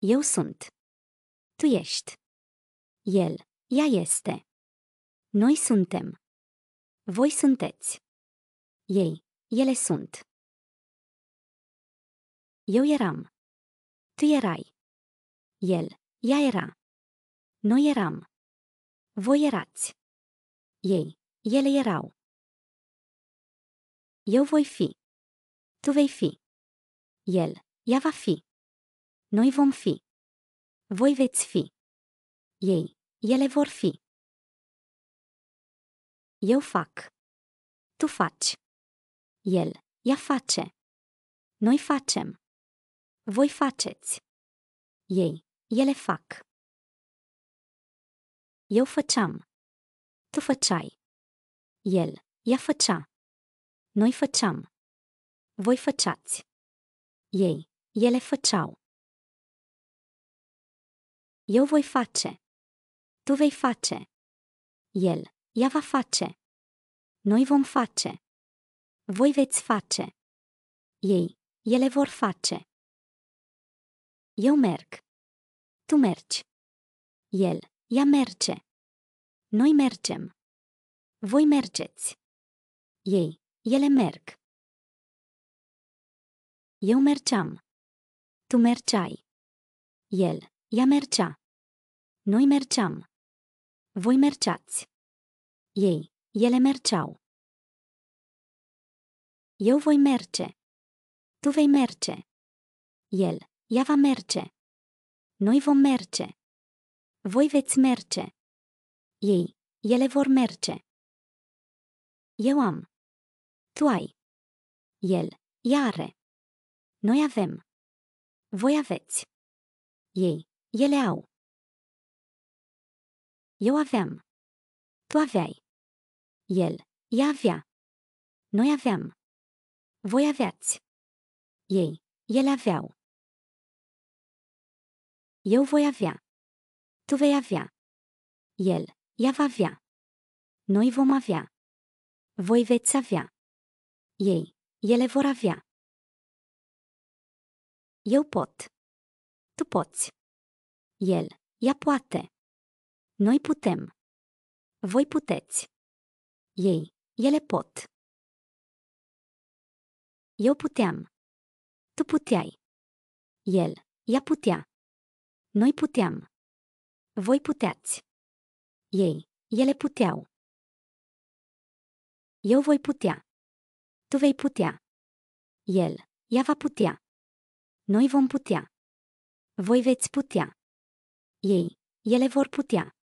Eu sunt. Tu ești. El, ea este. Noi suntem. Voi sunteți. Ei, ele sunt. Eu eram. Tu erai. El, ea era. Noi eram. Voi erați. Ei, ele erau. Eu voi fi. Tu vei fi. El, ea va fi. Noi vom fi. Voi veți fi. Ei, ele vor fi. Eu fac. Tu faci. El, ea face. Noi facem. Voi faceți. Ei, ele fac. Eu făceam. Tu făceai. El, ea făcea. Noi făceam. Voi făceați. Ei, ele făceau. Eu voi face. Tu vei face. El, ea va face. Noi vom face. Voi veți face. Ei, ele vor face. Eu merg. Tu mergi. El, ea merge. Noi mergem. Voi mergeți. Ei, ele merg. Eu mergeam. Tu mergeai. El, ea mergea. Noi mergeam. Voi mergeați. Ei, ele mergeau. Eu voi merge. Tu vei merge. El, ea va merge. Noi vom merge. Voi veți merge. Ei, ele vor merge. Eu am. Tu ai. El, ea are. Noi avem. Voi aveți. Ei, ele au. Eu aveam. Tu aveai. El, ea avea. Noi aveam. Voi aveați. Ei, ele aveau. Eu voi avea. Tu vei avea. El, ea va avea. Noi vom avea. Voi veți avea. Ei, ele vor avea. Eu pot. Tu poți. El, ea poate. Noi putem. Voi puteți. Ei, ele pot. Eu puteam. Tu puteai. El, ea putea. Noi puteam. Voi puteați. Ei, ele puteau. Eu voi putea. Tu vei putea. El, ea va putea. Noi vom putea. Voi veți putea. Ei, ele vor putea.